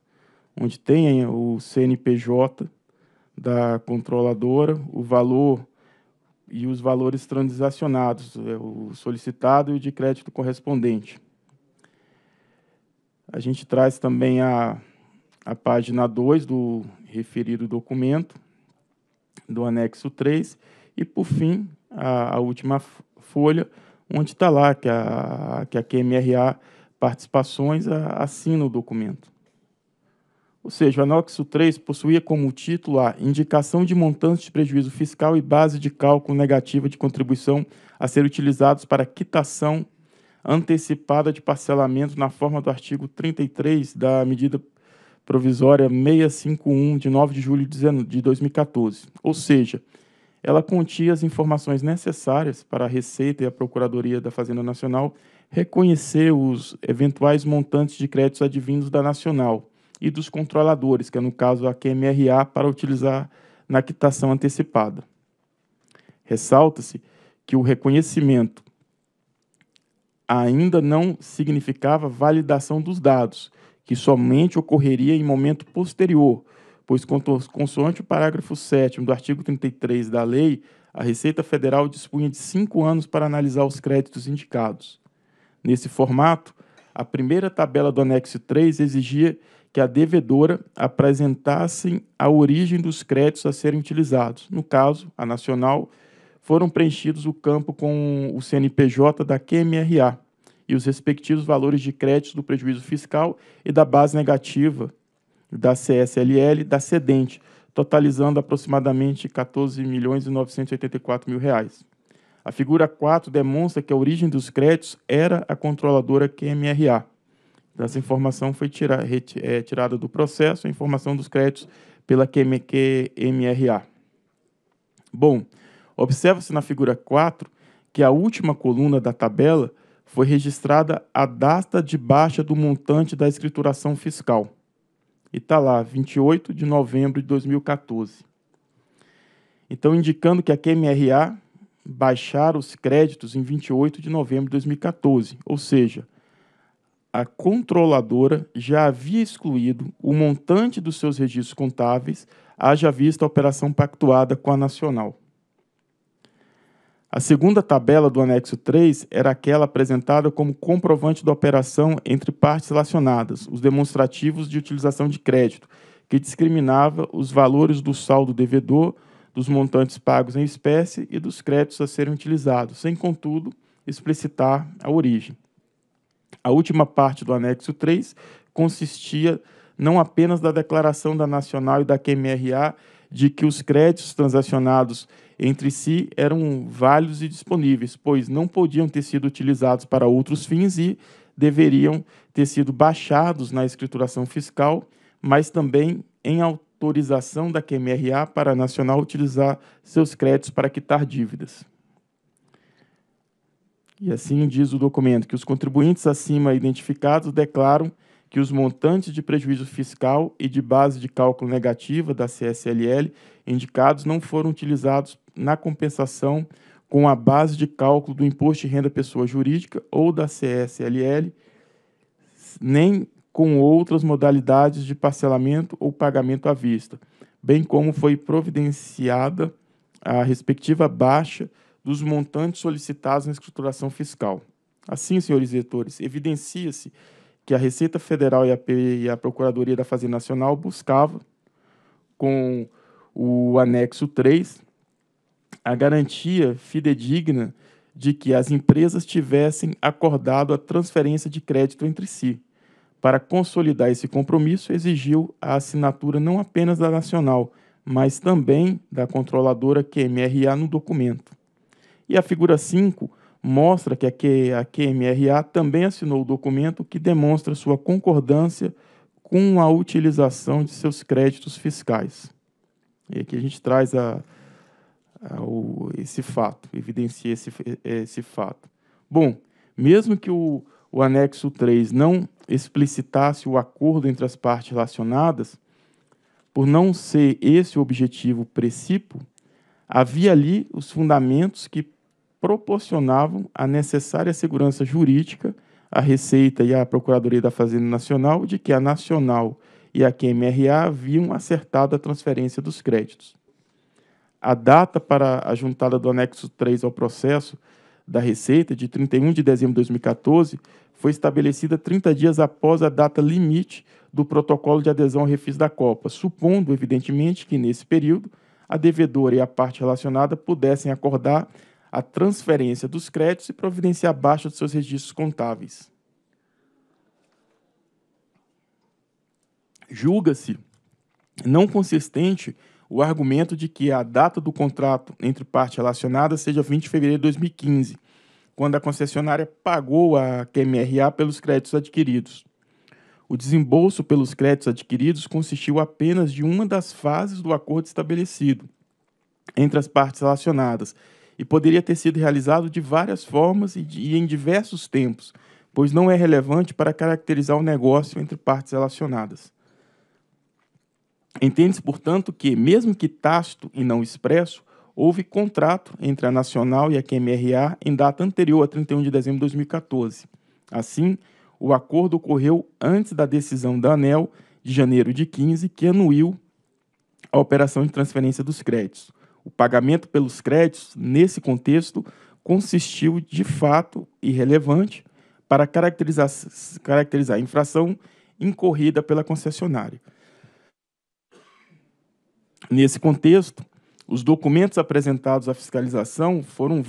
onde tem eh, o CNPJ da controladora, o valor e os valores transacionados, é, o solicitado e o de crédito correspondente. A gente traz também a a página 2 do referido documento, do anexo 3, e, por fim, a, a última folha, onde está lá que a, que a QMRA Participações a, assina o documento. Ou seja, o anexo 3 possuía como título a Indicação de montantes de prejuízo fiscal e base de cálculo negativa de contribuição a ser utilizados para quitação antecipada de parcelamento na forma do artigo 33 da medida provisória 651, de 9 de julho de 2014. Ou seja, ela continha as informações necessárias para a Receita e a Procuradoria da Fazenda Nacional reconhecer os eventuais montantes de créditos advindos da Nacional e dos controladores, que é no caso a QMRA, para utilizar na quitação antecipada. Ressalta-se que o reconhecimento ainda não significava validação dos dados, que somente ocorreria em momento posterior, pois consoante o parágrafo 7 do artigo 33 da lei, a Receita Federal dispunha de cinco anos para analisar os créditos indicados. Nesse formato, a primeira tabela do anexo 3 exigia que a devedora apresentasse a origem dos créditos a serem utilizados. No caso, a nacional, foram preenchidos o campo com o CNPJ da QMRA e os respectivos valores de crédito do prejuízo fiscal e da base negativa da CSLL da cedente, totalizando aproximadamente 14 milhões e 984 mil reais. A figura 4 demonstra que a origem dos créditos era a controladora QMRA. Essa informação foi tira, é, tirada do processo, a informação dos créditos pela QMRA. Bom, observa-se na figura 4 que a última coluna da tabela foi registrada a data de baixa do montante da escrituração fiscal. E está lá, 28 de novembro de 2014. Então, indicando que a QMRA baixar os créditos em 28 de novembro de 2014, ou seja, a controladora já havia excluído o montante dos seus registros contábeis, haja vista a operação pactuada com a Nacional. A segunda tabela do anexo 3 era aquela apresentada como comprovante da operação entre partes relacionadas, os demonstrativos de utilização de crédito, que discriminava os valores do saldo devedor, dos montantes pagos em espécie e dos créditos a serem utilizados, sem, contudo, explicitar a origem. A última parte do anexo 3 consistia não apenas da declaração da Nacional e da QMRA de que os créditos transacionados entre si eram válidos e disponíveis, pois não podiam ter sido utilizados para outros fins e deveriam ter sido baixados na escrituração fiscal, mas também em autorização da QMRA para a Nacional utilizar seus créditos para quitar dívidas. E assim diz o documento que os contribuintes acima identificados declaram que os montantes de prejuízo fiscal e de base de cálculo negativa da CSLL indicados não foram utilizados na compensação com a base de cálculo do Imposto de Renda Pessoa Jurídica ou da CSLL, nem com outras modalidades de parcelamento ou pagamento à vista, bem como foi providenciada a respectiva baixa dos montantes solicitados na escrituração fiscal. Assim, senhores diretores, evidencia-se que a Receita Federal e a, e a Procuradoria da Fazenda Nacional buscavam com o anexo 3 a garantia fidedigna de que as empresas tivessem acordado a transferência de crédito entre si. Para consolidar esse compromisso, exigiu a assinatura não apenas da Nacional, mas também da controladora QMRA no documento. E a figura 5 mostra que a QMRA também assinou o documento que demonstra sua concordância com a utilização de seus créditos fiscais. E aqui a gente traz a, a, o, esse fato, evidencia esse, esse fato. Bom, mesmo que o, o anexo 3 não explicitasse o acordo entre as partes relacionadas, por não ser esse o objetivo princípio, havia ali os fundamentos que proporcionavam a necessária segurança jurídica à Receita e à Procuradoria da Fazenda Nacional de que a Nacional e a QMRA haviam acertado a transferência dos créditos. A data para a juntada do anexo 3 ao processo da Receita, de 31 de dezembro de 2014, foi estabelecida 30 dias após a data limite do protocolo de adesão ao refis da Copa, supondo, evidentemente, que nesse período a devedora e a parte relacionada pudessem acordar a transferência dos créditos e providenciar a baixa dos seus registros contábeis. Julga-se não consistente o argumento de que a data do contrato entre partes relacionadas seja 20 de fevereiro de 2015, quando a concessionária pagou a QMRA pelos créditos adquiridos. O desembolso pelos créditos adquiridos consistiu apenas de uma das fases do acordo estabelecido entre as partes relacionadas, e poderia ter sido realizado de várias formas e, de, e em diversos tempos, pois não é relevante para caracterizar o negócio entre partes relacionadas. Entende-se, portanto, que, mesmo que tácito e não expresso, houve contrato entre a Nacional e a QMRA em data anterior a 31 de dezembro de 2014. Assim, o acordo ocorreu antes da decisão da ANEL, de janeiro de 15, que anuiu a operação de transferência dos créditos. O pagamento pelos créditos, nesse contexto, consistiu de fato irrelevante para caracterizar, caracterizar a infração incorrida pela concessionária. Nesse contexto, os documentos apresentados à fiscalização foram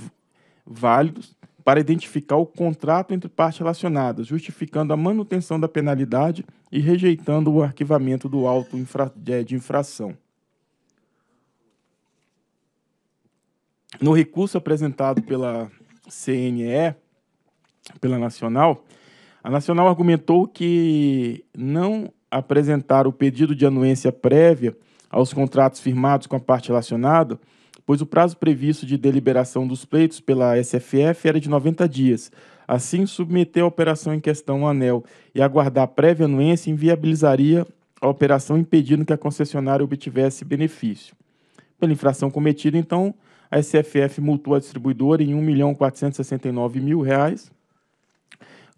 válidos para identificar o contrato entre partes relacionadas, justificando a manutenção da penalidade e rejeitando o arquivamento do auto de infração. no recurso apresentado pela CNE, pela Nacional, a Nacional argumentou que não apresentar o pedido de anuência prévia aos contratos firmados com a parte relacionada, pois o prazo previsto de deliberação dos pleitos pela SFF era de 90 dias. Assim, submeter a operação em questão ao ANEL e aguardar prévia anuência inviabilizaria a operação impedindo que a concessionária obtivesse benefício. Pela infração cometida, então, a SFF multou a distribuidora em R$ reais,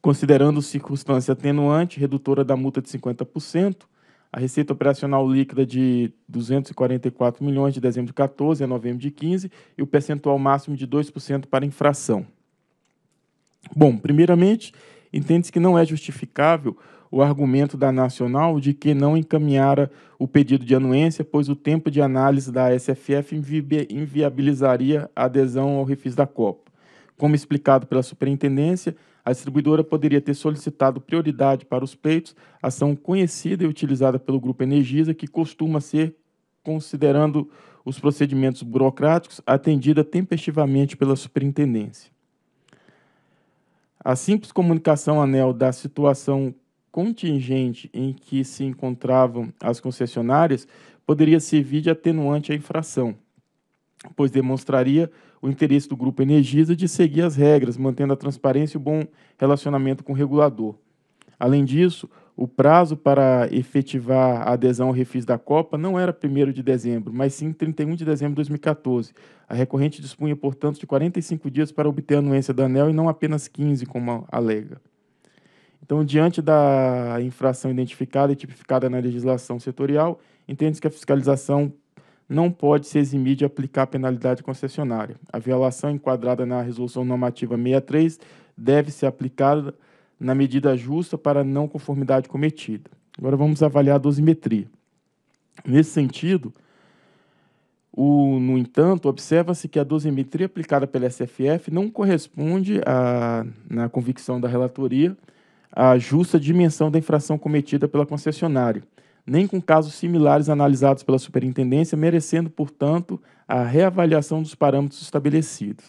considerando circunstância atenuante, redutora da multa de 50%, a receita operacional líquida de 244 milhões de dezembro de 14 a novembro de 15 e o percentual máximo de 2% para infração. Bom, primeiramente, entende-se que não é justificável o argumento da Nacional de que não encaminhara o pedido de anuência, pois o tempo de análise da SFF invi inviabilizaria a adesão ao refis da Copa. Como explicado pela superintendência, a distribuidora poderia ter solicitado prioridade para os pleitos, ação conhecida e utilizada pelo Grupo Energisa, que costuma ser, considerando os procedimentos burocráticos, atendida tempestivamente pela superintendência. A simples comunicação anel da situação contingente em que se encontravam as concessionárias poderia servir de atenuante à infração, pois demonstraria o interesse do Grupo Energisa de seguir as regras, mantendo a transparência e o bom relacionamento com o regulador. Além disso, o prazo para efetivar a adesão ao refis da Copa não era 1 de dezembro, mas sim 31 de dezembro de 2014. A recorrente dispunha, portanto, de 45 dias para obter a anuência da ANEL e não apenas 15, como alega. Então, diante da infração identificada e tipificada na legislação setorial, entende-se que a fiscalização não pode se eximir de aplicar a penalidade concessionária. A violação enquadrada na Resolução Normativa 63 deve ser aplicada na medida justa para a não conformidade cometida. Agora vamos avaliar a dosimetria. Nesse sentido, o, no entanto, observa-se que a dosimetria aplicada pela SFF não corresponde, à, na convicção da relatoria, a justa dimensão da infração cometida pela concessionária, nem com casos similares analisados pela Superintendência, merecendo, portanto, a reavaliação dos parâmetros estabelecidos.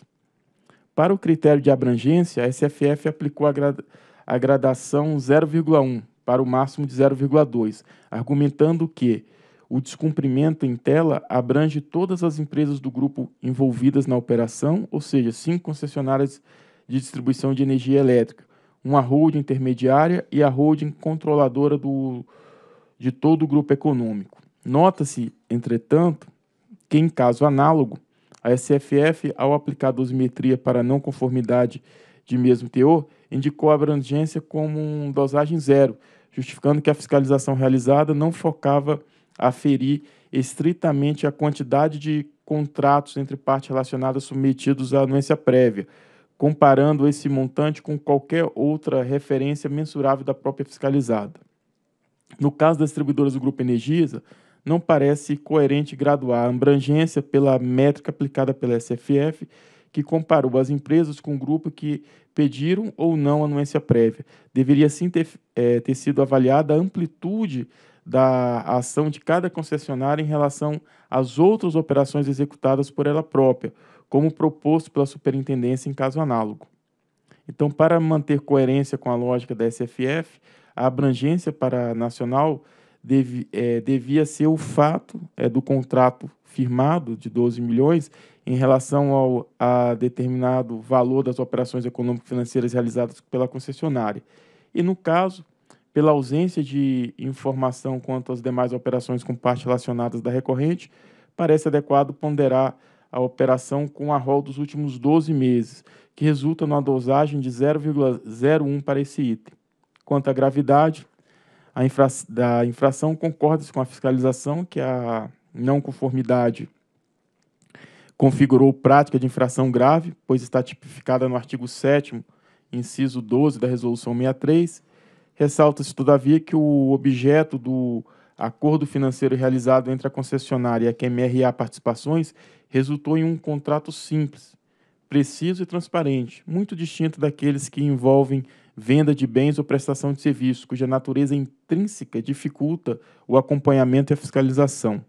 Para o critério de abrangência, a SFF aplicou a, gra a gradação 0,1 para o máximo de 0,2, argumentando que o descumprimento em tela abrange todas as empresas do grupo envolvidas na operação, ou seja, cinco concessionárias de distribuição de energia elétrica, uma holding intermediária e a holding controladora do, de todo o grupo econômico. Nota-se, entretanto, que em caso análogo, a SFF, ao aplicar dosimetria para não conformidade de mesmo teor, indicou a abrangência como um dosagem zero, justificando que a fiscalização realizada não focava a ferir estritamente a quantidade de contratos entre partes relacionadas submetidos à anuência prévia, comparando esse montante com qualquer outra referência mensurável da própria fiscalizada. No caso das distribuidoras do Grupo Energisa, não parece coerente graduar a abrangência pela métrica aplicada pela SFF, que comparou as empresas com o grupo que pediram ou não anuência prévia. Deveria sim ter, é, ter sido avaliada a amplitude da ação de cada concessionária em relação às outras operações executadas por ela própria, como proposto pela superintendência em caso análogo. Então, para manter coerência com a lógica da SFF, a abrangência para nacional deve, é, devia ser o fato é, do contrato firmado de 12 milhões em relação ao a determinado valor das operações econômico-financeiras realizadas pela concessionária. E, no caso, pela ausência de informação quanto às demais operações com parte relacionadas da recorrente, parece adequado ponderar a operação com a rol dos últimos 12 meses, que resulta numa dosagem de 0,01 para esse item. Quanto à gravidade a infra da infração, concorda-se com a fiscalização que a não conformidade configurou prática de infração grave, pois está tipificada no artigo 7 inciso 12 da Resolução 63. Ressalta-se, todavia, que o objeto do acordo financeiro realizado entre a concessionária e a QMRA Participações resultou em um contrato simples, preciso e transparente, muito distinto daqueles que envolvem venda de bens ou prestação de serviços, cuja natureza intrínseca dificulta o acompanhamento e a fiscalização.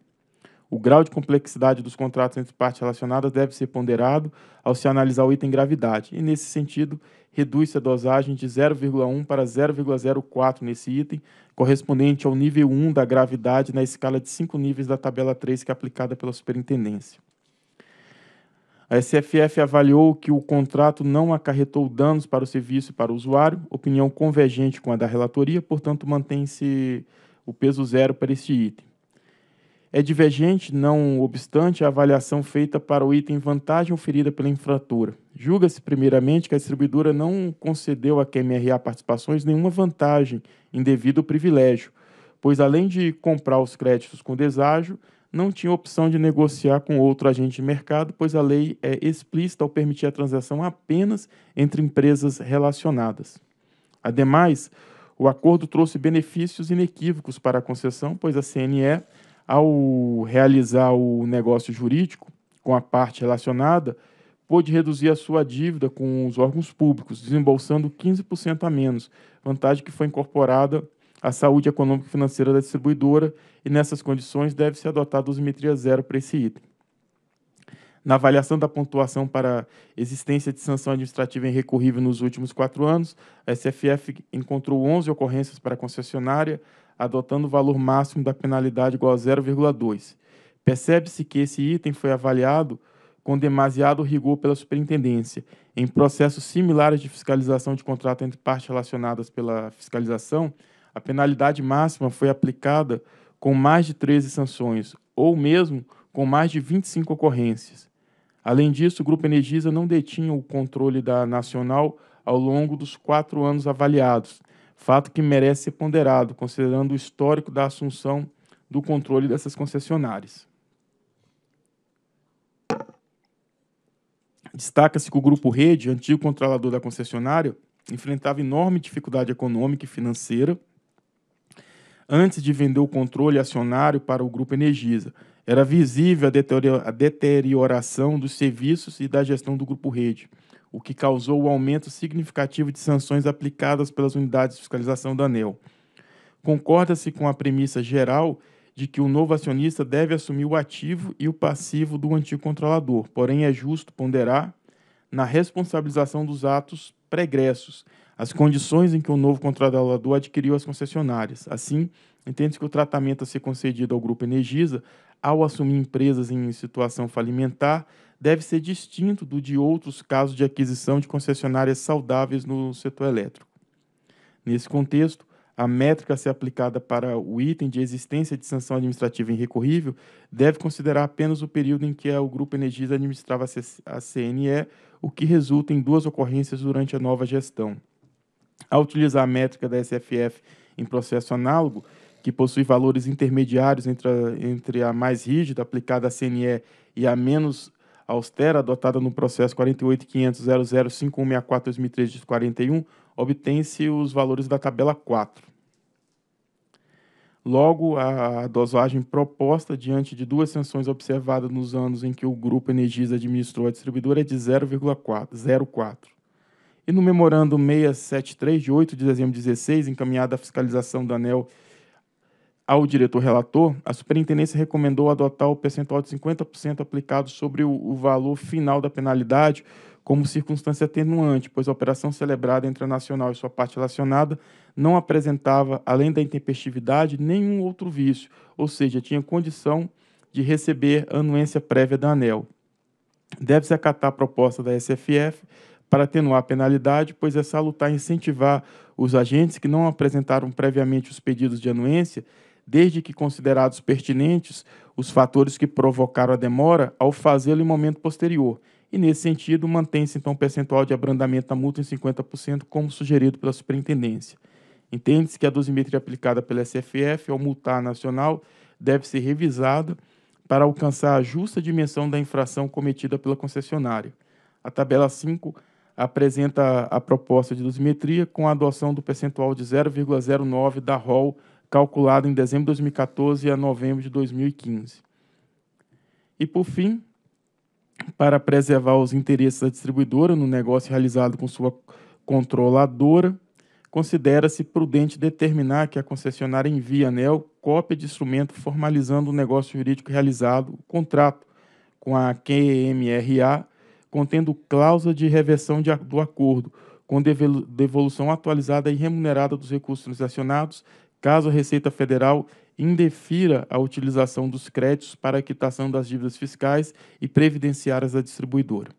O grau de complexidade dos contratos entre partes relacionadas deve ser ponderado ao se analisar o item gravidade, e nesse sentido, reduz-se a dosagem de 0,1 para 0,04 nesse item, correspondente ao nível 1 da gravidade na escala de cinco níveis da tabela 3 que é aplicada pela superintendência. A SFF avaliou que o contrato não acarretou danos para o serviço e para o usuário, opinião convergente com a da relatoria, portanto, mantém-se o peso zero para este item. É divergente, não obstante, a avaliação feita para o item vantagem oferida pela infratora. Julga-se, primeiramente, que a distribuidora não concedeu à QMRA Participações nenhuma vantagem indevido privilégio, pois, além de comprar os créditos com deságio, não tinha opção de negociar com outro agente de mercado, pois a lei é explícita ao permitir a transação apenas entre empresas relacionadas. Ademais, o acordo trouxe benefícios inequívocos para a concessão, pois a CNE, ao realizar o negócio jurídico com a parte relacionada, pôde reduzir a sua dívida com os órgãos públicos, desembolsando 15% a menos, vantagem que foi incorporada a saúde econômica e financeira da distribuidora e, nessas condições, deve-se adotar dosimetria zero para esse item. Na avaliação da pontuação para existência de sanção administrativa irrecorrível nos últimos quatro anos, a SFF encontrou 11 ocorrências para a concessionária, adotando o valor máximo da penalidade igual a 0,2. Percebe-se que esse item foi avaliado com demasiado rigor pela superintendência. Em processos similares de fiscalização de contrato entre partes relacionadas pela fiscalização, a penalidade máxima foi aplicada com mais de 13 sanções, ou mesmo com mais de 25 ocorrências. Além disso, o Grupo Energisa não detinha o controle da Nacional ao longo dos quatro anos avaliados, fato que merece ser ponderado, considerando o histórico da assunção do controle dessas concessionárias. Destaca-se que o Grupo Rede, antigo controlador da concessionária, enfrentava enorme dificuldade econômica e financeira antes de vender o controle acionário para o Grupo Energisa. Era visível a deterioração dos serviços e da gestão do Grupo Rede, o que causou o aumento significativo de sanções aplicadas pelas unidades de fiscalização da ANEL. Concorda-se com a premissa geral de que o novo acionista deve assumir o ativo e o passivo do antigo controlador, porém é justo ponderar na responsabilização dos atos pregressos, as condições em que o novo contratador adquiriu as concessionárias. Assim, entende-se que o tratamento a ser concedido ao Grupo Energisa, ao assumir empresas em situação falimentar, deve ser distinto do de outros casos de aquisição de concessionárias saudáveis no setor elétrico. Nesse contexto, a métrica a ser aplicada para o item de existência de sanção administrativa irrecorrível deve considerar apenas o período em que o Grupo Energisa administrava a CNE, o que resulta em duas ocorrências durante a nova gestão. Ao utilizar a métrica da SFF em processo análogo, que possui valores intermediários entre a, entre a mais rígida, aplicada à CNE, e a menos austera, adotada no processo 48.500.005.164.2003 41 obtém-se os valores da tabela 4. Logo, a dosagem proposta diante de duas sanções observadas nos anos em que o Grupo Energisa administrou a distribuidora é de 0,04. E no memorando 673, de 8 de dezembro de 2016, encaminhada à fiscalização do ANEL ao diretor relator, a superintendência recomendou adotar o percentual de 50% aplicado sobre o, o, valor final da penalidade como circunstância atenuante, pois a operação celebrada entre a nacional e sua parte relacionada não apresentava, além da intempestividade, nenhum outro vício, ou seja, tinha condição de receber anuência prévia da ANEL. Deve-se acatar a proposta da SFF para atenuar a penalidade, pois é salutar incentivar os agentes que não apresentaram previamente os pedidos de anuência, desde que considerados pertinentes os fatores que provocaram a demora, ao fazê-lo em momento posterior. E, nesse sentido, mantém-se então o percentual de abrandamento da multa em 50%, como sugerido pela Superintendência. Entende-se que a dosimetria aplicada pela SFF ao multar nacional deve ser revisada para alcançar a justa dimensão da infração cometida pela concessionária. A tabela 5 apresenta a proposta de dosimetria com a adoção do percentual de 0,09 da ROL, calculado em dezembro de 2014 a novembro de 2015. E, por fim, para preservar os interesses da distribuidora no negócio realizado com sua controladora, considera-se prudente determinar que a concessionária envie à ANEL cópia de instrumento formalizando o negócio jurídico realizado, o contrato, com a QMRA contendo cláusula de reversão de, do acordo, com devolução atualizada e remunerada dos recursos transacionados, caso a Receita Federal indefira a utilização dos créditos para a quitação das dívidas fiscais e previdenciárias da distribuidora.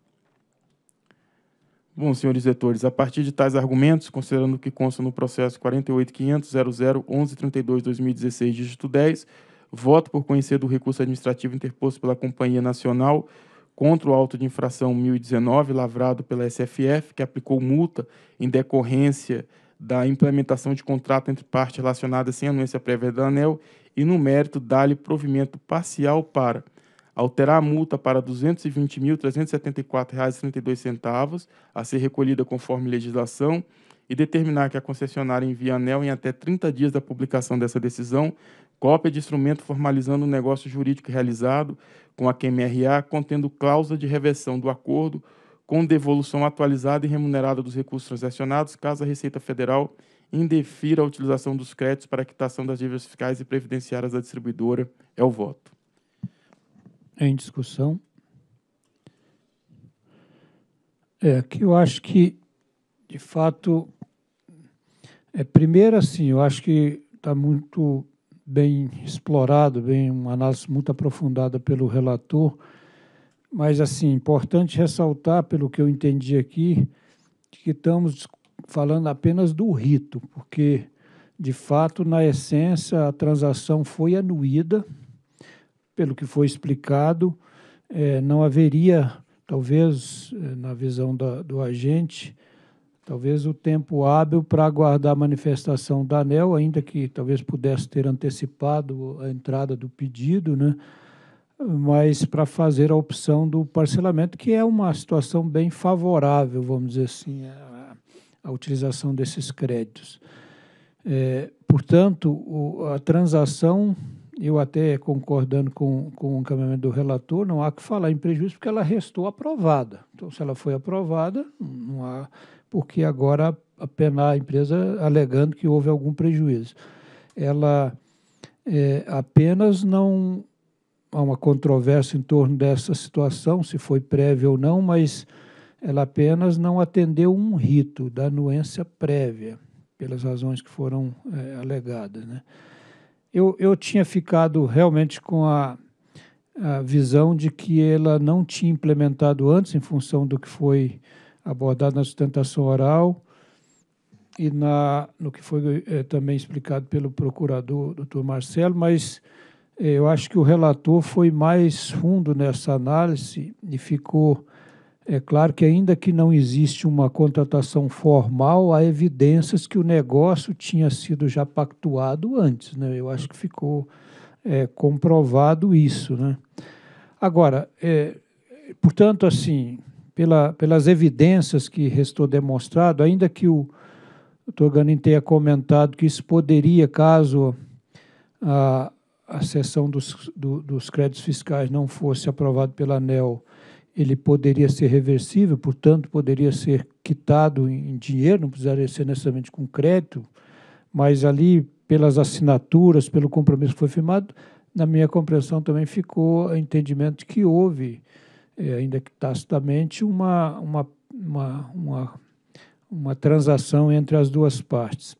Bom, senhores diretores, a partir de tais argumentos, considerando o que consta no processo 48.500.00.1132.2016, dígito 10, voto por conhecer do recurso administrativo interposto pela Companhia Nacional contra o auto de infração 1019, lavrado pela SFF, que aplicou multa em decorrência da implementação de contrato entre partes relacionadas sem anuência prévia da ANEL e, no mérito, dá-lhe provimento parcial para alterar a multa para R$ 220.374,32, a ser recolhida conforme legislação, e determinar que a concessionária envie a ANEL em até 30 dias da publicação dessa decisão Cópia de instrumento formalizando o negócio jurídico realizado com a QMRA, contendo cláusula de reversão do acordo com devolução atualizada e remunerada dos recursos transacionados, caso a Receita Federal indefira a utilização dos créditos para a quitação das dívidas fiscais e previdenciárias da distribuidora. É o voto. Em discussão. É, que eu acho que, de fato, é, primeiro assim, eu acho que está muito bem explorado, bem uma análise muito aprofundada pelo relator, mas assim importante ressaltar, pelo que eu entendi aqui, que estamos falando apenas do rito, porque de fato na essência a transação foi anuída, pelo que foi explicado, é, não haveria talvez eh, na visão da, do agente Talvez o tempo hábil para aguardar a manifestação da ANEL, ainda que talvez pudesse ter antecipado a entrada do pedido, né? mas para fazer a opção do parcelamento, que é uma situação bem favorável, vamos dizer assim, a, a utilização desses créditos. É, portanto, o, a transação eu até concordando com, com o encaminhamento do relator, não há que falar em prejuízo porque ela restou aprovada. Então, se ela foi aprovada, não há porque agora apenar a empresa alegando que houve algum prejuízo. Ela é, apenas não há uma controvérsia em torno dessa situação, se foi prévia ou não, mas ela apenas não atendeu um rito da anuência prévia, pelas razões que foram é, alegadas. Né? eu, eu tinha ficado realmente com a, a visão de que ela não tinha implementado antes, em função do que foi abordado na sustentação oral e na, no que foi é, também explicado pelo procurador, doutor Marcelo, mas é, eu acho que o relator foi mais fundo nessa análise e ficou é claro que, ainda que não existe uma contratação formal, há evidências que o negócio tinha sido já pactuado antes. Né? Eu acho que ficou é, comprovado isso. Né? Agora, é, portanto, assim, pela, pelas evidências que restou demonstrado, ainda que o doutor Ganin tenha comentado que isso poderia, caso a, a sessão dos, do, dos créditos fiscais não fosse aprovada pela ANEL, ele poderia ser reversível, portanto, poderia ser quitado em dinheiro, não precisaria ser necessariamente com crédito, mas ali, pelas assinaturas, pelo compromisso que foi firmado, na minha compreensão também ficou o entendimento de que houve, eh, ainda que tacitamente, uma, uma, uma, uma, uma transação entre as duas partes.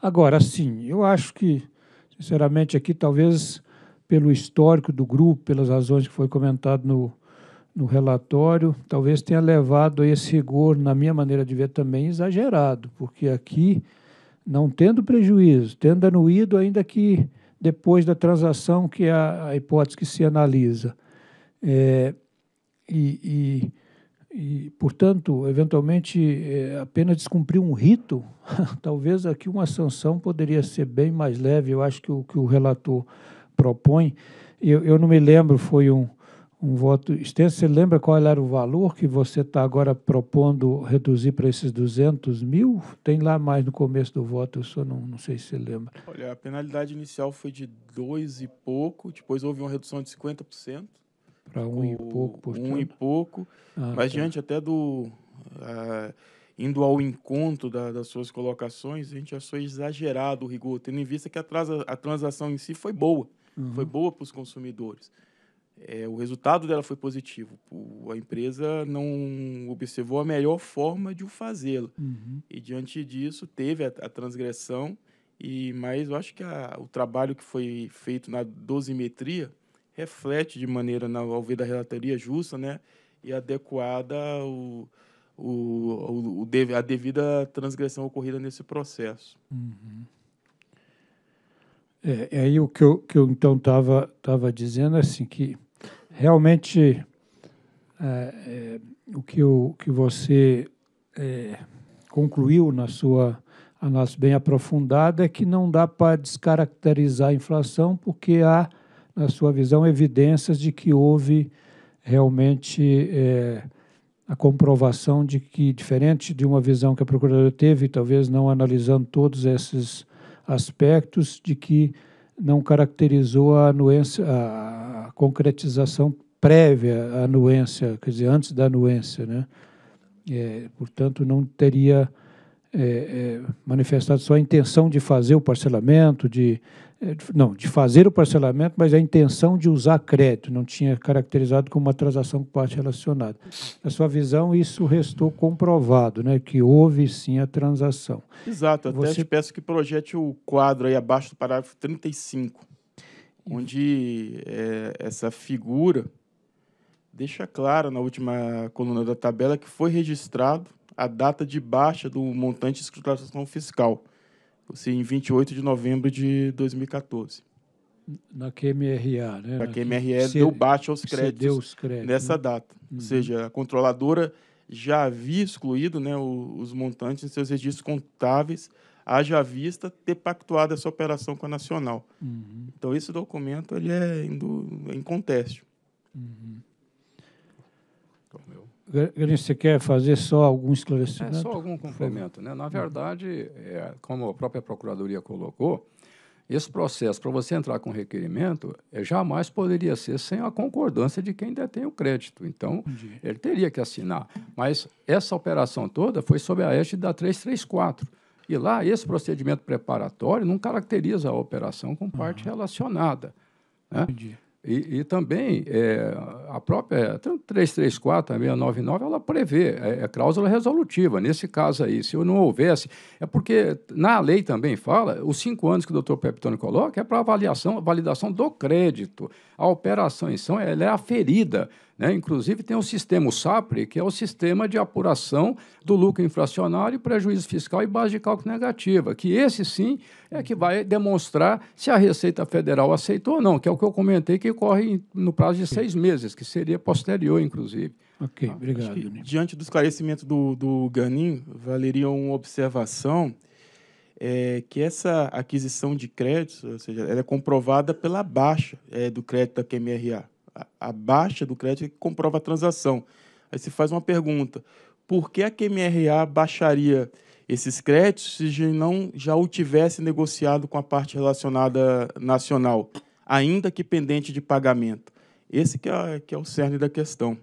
Agora, sim, eu acho que, sinceramente, aqui talvez pelo histórico do grupo, pelas razões que foi comentado no, no relatório, talvez tenha levado a esse rigor, na minha maneira de ver também, exagerado, porque aqui, não tendo prejuízo, tendo anuído, ainda que depois da transação, que é a hipótese que se analisa. É, e, e, e, portanto, eventualmente, é, apenas descumprir um rito, talvez aqui uma sanção poderia ser bem mais leve, eu acho que o que o relator propõe. Eu, eu não me lembro, foi um um voto extenso. Você lembra qual era o valor que você está agora propondo reduzir para esses 200 mil? Tem lá mais no começo do voto, eu só não, não sei se você lembra. Olha, a penalidade inicial foi de dois e pouco, depois houve uma redução de 50%. Para um e pouco, por Um e pouco, ah, mas tá. diante até do... Uh, indo ao encontro da, das suas colocações, a gente achou exagerado o rigor, tendo em vista que a, transa, a transação em si foi boa, uhum. foi boa para os consumidores é, o resultado dela foi positivo. O, a empresa não observou a melhor forma de o fazê-lo. Uhum. E diante disso, teve a, a, transgressão, e mas eu acho que a, o trabalho que foi feito na dosimetria reflete de maneira, na, ao ver da relatoria justa né, e adequada o, o, o, o a devida transgressão ocorrida nesse processo. Uhum. É, aí o que eu, que eu então estava tava dizendo é assim que realmente é, é, o que, o que você é, concluiu na sua análise bem aprofundada é que não dá para descaracterizar a inflação, porque há, na sua visão, evidências de que houve realmente é, a comprovação de que, diferente de uma visão que a procuradora teve, talvez não analisando todos esses aspectos, de que não caracterizou a anuência, a concretização prévia à anuência, quer dizer, antes da anuência, né? É, portanto, não teria é, é, manifestado sua intenção de fazer o parcelamento, de é, não, de fazer o parcelamento, mas a intenção de usar crédito, não tinha caracterizado como uma transação com parte relacionada. Na sua visão, isso restou comprovado, né, que houve sim a transação. Exato, até Você... peço que projete o quadro aí abaixo do parágrafo 35, onde é, essa figura deixa claro na última coluna da tabela que foi registrado a data de baixa do montante de escrutação fiscal você assim, em 28 de novembro de 2014. Na QMRA, né? A QMRA deu baixa aos créditos, créditos nessa né? data. Uhum. Ou seja, a controladora já havia excluído né, os montantes em seus registros contábeis, haja vista ter pactuado essa operação com a Nacional. Uhum. Então, esse documento ele é inconteste. É uhum. Você quer fazer só algum esclarecimento? É, só algum complemento. Né? Na verdade, é, como a própria Procuradoria colocou, esse processo, para você entrar com requerimento, é, jamais poderia ser sem a concordância de quem detém o crédito. Então, Entendi. ele teria que assinar. Mas essa operação toda foi sob a égide da 334. E lá, esse procedimento preparatório não caracteriza a operação com ah. parte uhum. relacionada. Né? Entendi. E, e também é, a própria 334, a 699, ela prevê é, é cláusula resolutiva. Nesse caso aí, se não houvesse, é porque na lei também fala, os cinco anos que o doutor Peptoni coloca é para avaliação, validação do crédito. A operação em são ela é aferida. Né? Inclusive, tem o sistema o SAPRE, que é o sistema de apuração do lucro inflacionário, prejuízo fiscal e base de cálculo negativa, que esse sim é que vai demonstrar se a Receita Federal aceitou ou não, que é o que eu comentei que que ocorre no prazo de seis meses, que seria posterior, inclusive. Ok, ah, obrigado. Que, diante do esclarecimento do, do Ganin, valeria uma observação é, que essa aquisição de créditos, ou seja, ela é comprovada pela baixa é, do crédito da QMRA. A, a baixa do crédito é que comprova a transação. Aí se faz uma pergunta: por que a QMRA baixaria esses créditos se não já o tivesse negociado com a parte relacionada nacional? ainda que pendente de pagamento. Esse que é, que é o cerne da questão.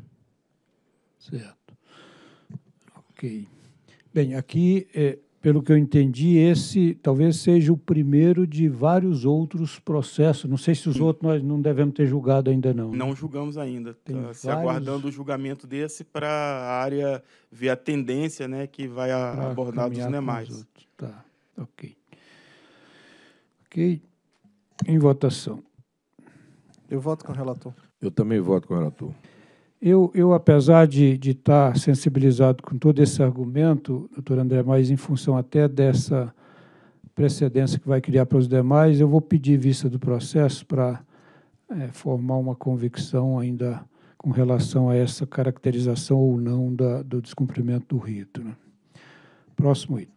Certo. Ok. Bem, aqui, é, pelo que eu entendi, esse talvez seja o primeiro de vários outros processos. Não sei se os outros nós não devemos ter julgado ainda, não. Não julgamos ainda. Estamos tá vários... aguardando o julgamento desse para a área ver a tendência né, que vai pra abordar dos demais. Tá, ok. Ok. Em votação. Eu voto com o relator. Eu também voto com o relator. Eu, eu apesar de, de estar tá sensibilizado com todo esse argumento, doutor André, mas em função até dessa precedência que vai criar para os demais, eu vou pedir vista do processo para é, formar uma convicção ainda com relação a essa caracterização ou não da, do descumprimento do rito. Né? Próximo item.